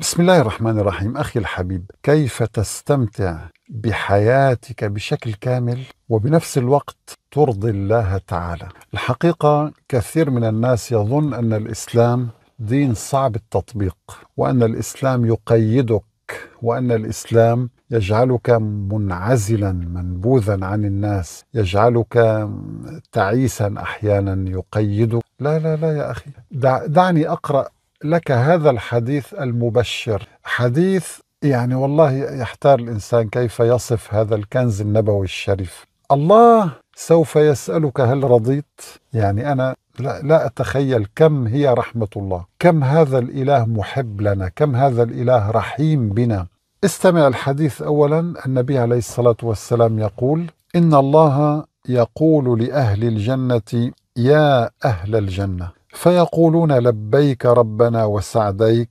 بسم الله الرحمن الرحيم أخي الحبيب كيف تستمتع بحياتك بشكل كامل وبنفس الوقت ترضي الله تعالى الحقيقة كثير من الناس يظن أن الإسلام دين صعب التطبيق وأن الإسلام يقيدك وأن الإسلام يجعلك منعزلا منبوذا عن الناس يجعلك تعيسا احيانا يقيدك لا لا لا يا اخي دع دعني اقرا لك هذا الحديث المبشر حديث يعني والله يحتار الانسان كيف يصف هذا الكنز النبوي الشريف الله سوف يسالك هل رضيت يعني انا لا, لا اتخيل كم هي رحمه الله كم هذا الاله محب لنا كم هذا الاله رحيم بنا استمع الحديث اولا النبي عليه الصلاه والسلام يقول ان الله يقول لاهل الجنه يا اهل الجنه فيقولون لبيك ربنا وسعديك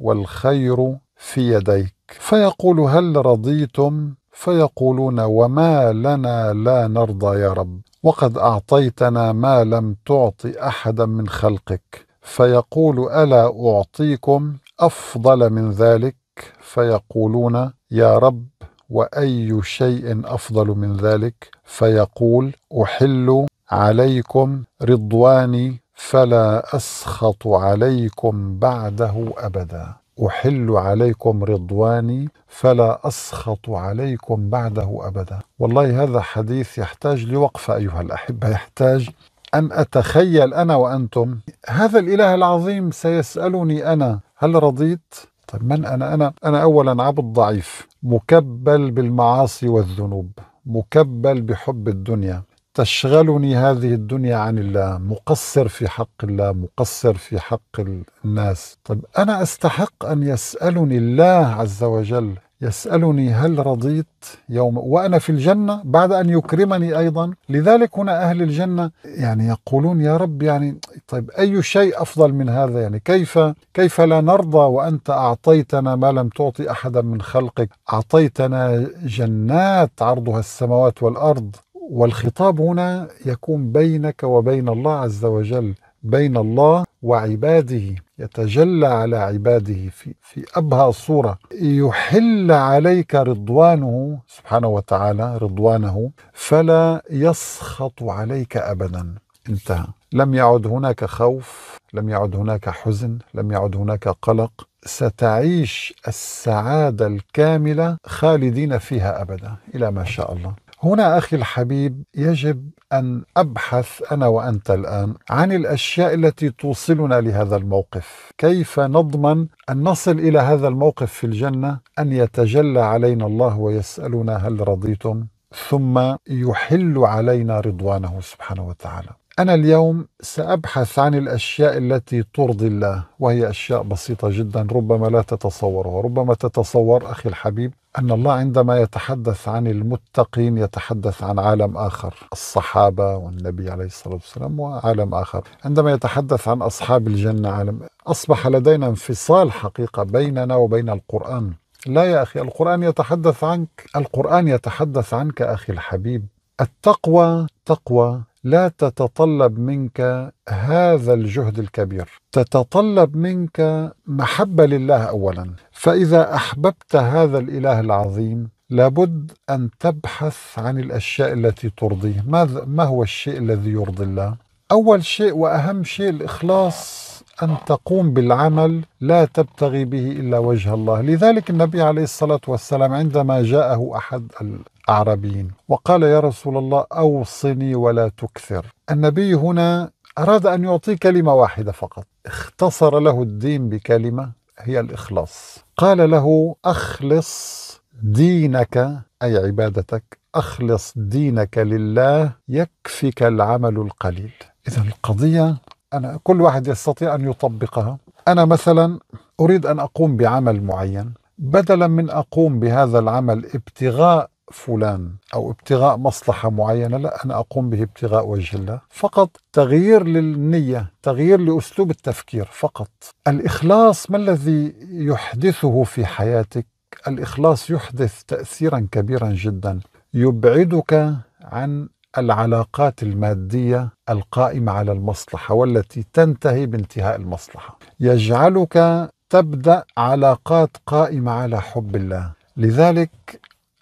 والخير في يديك فيقول هل رضيتم فيقولون وما لنا لا نرضى يا رب وقد اعطيتنا ما لم تعط احدا من خلقك فيقول الا اعطيكم افضل من ذلك فيقولون يا رب واي شيء افضل من ذلك فيقول احل عليكم رضواني فلا اسخط عليكم بعده ابدا احل عليكم رضواني فلا اسخط عليكم بعده ابدا والله هذا حديث يحتاج لوقفه ايها الاحبه يحتاج ان اتخيل انا وانتم هذا الاله العظيم سيسالني انا هل رضيت طيب من انا انا انا اولا عبد ضعيف مكبل بالمعاصي والذنوب مكبل بحب الدنيا تشغلني هذه الدنيا عن الله مقصر في حق الله مقصر في حق الناس طيب أنا أستحق أن يسألني الله عز وجل يسألني هل رضيت يوم وأنا في الجنة بعد أن يكرمني أيضا لذلك هنا أهل الجنة يعني يقولون يا رب يعني طيب أي شيء أفضل من هذا يعني كيف كيف لا نرضى وأنت أعطيتنا ما لم تعطي أحدا من خلقك أعطيتنا جنات عرضها السماوات والأرض والخطاب هنا يكون بينك وبين الله عز وجل بين الله وعباده يتجلى على عباده في, في أبهى صورة يحل عليك رضوانه سبحانه وتعالى رضوانه فلا يسخط عليك أبدا انتهى لم يعد هناك خوف لم يعد هناك حزن لم يعد هناك قلق ستعيش السعادة الكاملة خالدين فيها أبدا إلى ما شاء الله هنا اخي الحبيب يجب ان ابحث انا وانت الان عن الاشياء التي توصلنا لهذا الموقف، كيف نضمن ان نصل الى هذا الموقف في الجنه ان يتجلى علينا الله ويسالنا هل رضيتم؟ ثم يحل علينا رضوانه سبحانه وتعالى. أنا اليوم سأبحث عن الأشياء التي ترضي الله وهي أشياء بسيطة جدا ربما لا تتصورها ربما تتصور أخي الحبيب أن الله عندما يتحدث عن المتقين يتحدث عن عالم آخر الصحابة والنبي عليه الصلاة والسلام وعالم آخر عندما يتحدث عن أصحاب الجنة عالم أصبح لدينا انفصال حقيقة بيننا وبين القرآن لا يا أخي القرآن يتحدث عنك القرآن يتحدث عنك أخي الحبيب التقوى تقوى لا تتطلب منك هذا الجهد الكبير تتطلب منك محبه لله اولا فاذا احببت هذا الاله العظيم لابد ان تبحث عن الاشياء التي ترضيه ما هو الشيء الذي يرضي الله اول شيء واهم شيء الاخلاص أن تقوم بالعمل لا تبتغي به إلا وجه الله لذلك النبي عليه الصلاة والسلام عندما جاءه أحد الأعرابيين وقال يا رسول الله أوصني ولا تكثر النبي هنا أراد أن يعطيه كلمة واحدة فقط اختصر له الدين بكلمة هي الإخلاص قال له أخلص دينك أي عبادتك أخلص دينك لله يكفك العمل القليل إذا القضية أنا كل واحد يستطيع أن يطبقها أنا مثلا أريد أن أقوم بعمل معين بدلا من أقوم بهذا العمل ابتغاء فلان أو ابتغاء مصلحة معينة لا أنا أقوم به ابتغاء وجه الله فقط تغيير للنية تغيير لأسلوب التفكير فقط الإخلاص ما الذي يحدثه في حياتك الإخلاص يحدث تأثيرا كبيرا جدا يبعدك عن العلاقات الماديه القائمه على المصلحه والتي تنتهي بانتهاء المصلحه يجعلك تبدا علاقات قائمه على حب الله لذلك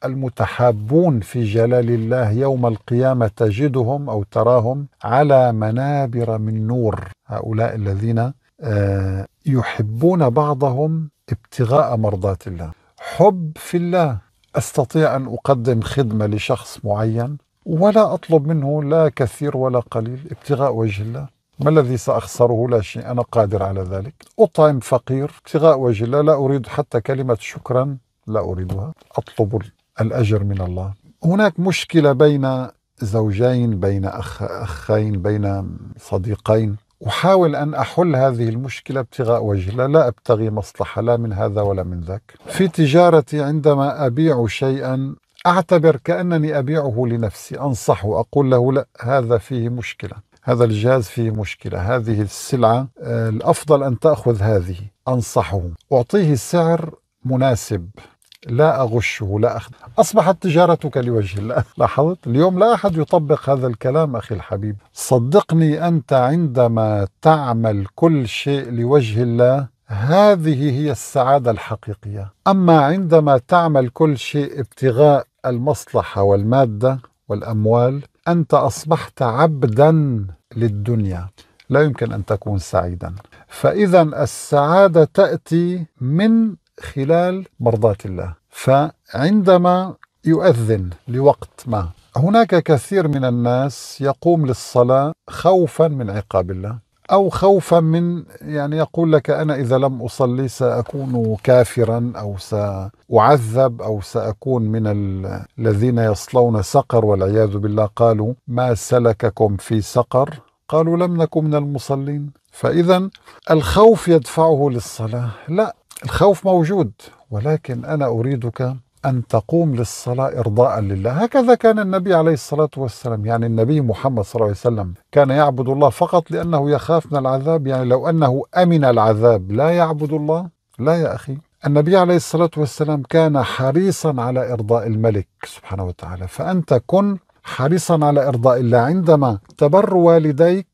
المتحابون في جلال الله يوم القيامه تجدهم او تراهم على منابر من نور هؤلاء الذين آه، يحبون بعضهم ابتغاء مرضات الله حب في الله استطيع ان اقدم خدمه لشخص معين ولا أطلب منه لا كثير ولا قليل ابتغاء وجه الله ما الذي سأخسره لا شيء أنا قادر على ذلك أطعم فقير ابتغاء وجه الله لا أريد حتى كلمة شكرا لا أريدها أطلب الأجر من الله هناك مشكلة بين زوجين بين أخ أخين بين صديقين أحاول أن أحل هذه المشكلة ابتغاء وجه الله لا أبتغي مصلحة لا من هذا ولا من ذاك في تجارتي عندما أبيع شيئا أعتبر كأنني أبيعه لنفسي أنصحه أقول له لا هذا فيه مشكلة هذا الجهاز فيه مشكلة هذه السلعة آه، الأفضل أن تأخذ هذه أنصحه أعطيه سعر مناسب لا أغشه لا أخذ أصبحت تجارتك لوجه الله لاحظت اليوم لا أحد يطبق هذا الكلام أخي الحبيب صدقني أنت عندما تعمل كل شيء لوجه الله هذه هي السعادة الحقيقية أما عندما تعمل كل شيء ابتغاء المصلحه والماده والاموال انت اصبحت عبدا للدنيا لا يمكن ان تكون سعيدا فاذا السعاده تاتي من خلال مرضاه الله فعندما يؤذن لوقت ما هناك كثير من الناس يقوم للصلاه خوفا من عقاب الله أو خوفا من يعني يقول لك أنا إذا لم أصلي سأكون كافرا أو سأعذب أو سأكون من الذين يصلون سقر والعياذ بالله قالوا ما سلككم في سقر قالوا لم نكن من المصلين فإذا الخوف يدفعه للصلاة لا الخوف موجود ولكن أنا أريدك أن تقوم للصلاة إرضاء لله هكذا كان النبي عليه الصلاة والسلام يعني النبي محمد صلى الله عليه وسلم كان يعبد الله فقط لأنه يخاف من العذاب يعني لو أنه أمن العذاب لا يعبد الله لا يا أخي النبي عليه الصلاة والسلام كان حريصا على إرضاء الملك سبحانه وتعالى فأنت كن حريصا على إرضاء الله عندما تبر والديك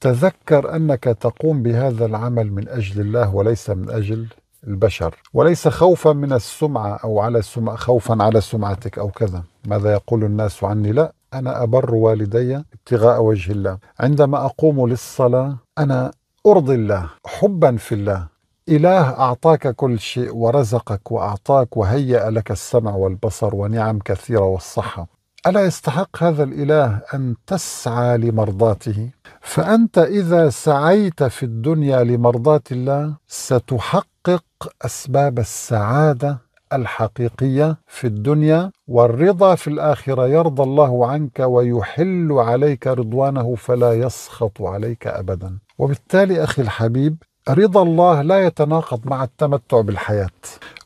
تذكر أنك تقوم بهذا العمل من أجل الله وليس من أجل البشر وليس خوفا من السمعة أو على السمعة خوفا على سمعتك أو كذا ماذا يقول الناس عني لا أنا أبر والدي ابتغاء وجه الله عندما أقوم للصلاة أنا أرضي الله حبا في الله إله أعطاك كل شيء ورزقك وأعطاك وهيأ لك السمع والبصر ونعم كثيرة والصحة ألا يستحق هذا الإله أن تسعى لمرضاته؟ فأنت إذا سعيت في الدنيا لمرضاة الله ستحقق اسباب السعاده الحقيقيه في الدنيا والرضا في الاخره يرضى الله عنك ويحل عليك رضوانه فلا يسخط عليك ابدا وبالتالي اخي الحبيب رضا الله لا يتناقض مع التمتع بالحياه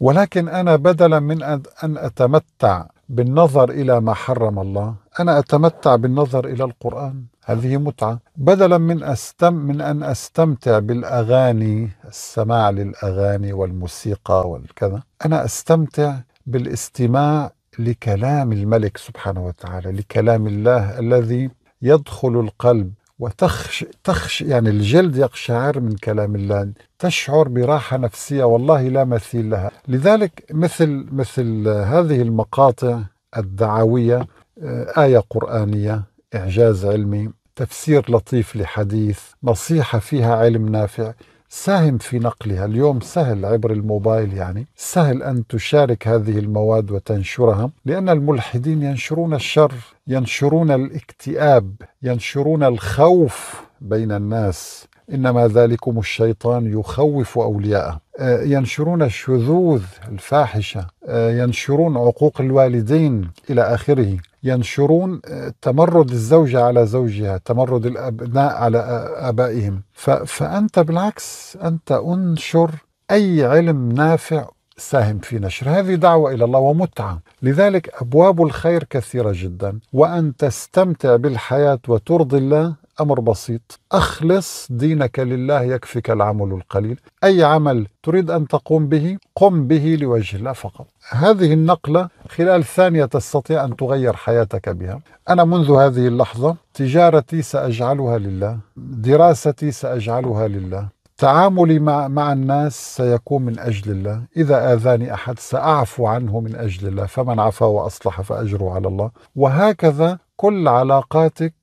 ولكن انا بدلا من ان اتمتع بالنظر الى ما حرم الله أنا أتمتع بالنظر إلى القرآن هذه متعة بدلا من أستم من أن أستمتع بالأغاني السماع للأغاني والموسيقى والكذا أنا أستمتع بالاستماع لكلام الملك سبحانه وتعالى لكلام الله الذي يدخل القلب وتخش تخش يعني الجلد يقشعر من كلام الله تشعر براحة نفسية والله لا مثيل لها لذلك مثل مثل هذه المقاطع الدعوية آه، آية قرآنية إعجاز علمي تفسير لطيف لحديث نصيحة فيها علم نافع ساهم في نقلها اليوم سهل عبر الموبايل يعني سهل أن تشارك هذه المواد وتنشرها لأن الملحدين ينشرون الشر ينشرون الاكتئاب ينشرون الخوف بين الناس إنما ذلكم الشيطان يخوف أولياءه آه، ينشرون الشذوذ الفاحشة آه، ينشرون عقوق الوالدين إلى آخره ينشرون آه، تمرد الزوجة على زوجها تمرد الأبناء على أبائهم فأنت بالعكس أنت أنشر أي علم نافع ساهم في نشر هذه دعوة إلى الله ومتعة لذلك أبواب الخير كثيرة جدا وأن تستمتع بالحياة وترضي الله أمر بسيط أخلص دينك لله يكفك العمل القليل أي عمل تريد أن تقوم به قم به لوجه الله فقط هذه النقلة خلال ثانية تستطيع أن تغير حياتك بها أنا منذ هذه اللحظة تجارتي سأجعلها لله دراستي سأجعلها لله تعاملي مع, مع الناس سيكون من أجل الله إذا آذاني أحد سأعفو عنه من أجل الله فمن عفا وأصلح فأجره على الله وهكذا كل علاقاتك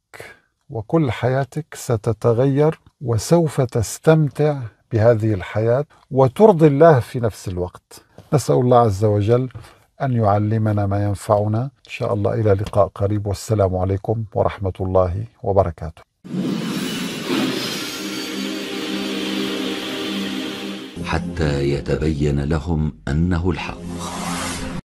وكل حياتك ستتغير وسوف تستمتع بهذه الحياة وترضي الله في نفس الوقت نسأل الله عز وجل أن يعلمنا ما ينفعنا إن شاء الله إلى لقاء قريب والسلام عليكم ورحمة الله وبركاته حتى يتبين لهم أنه الحق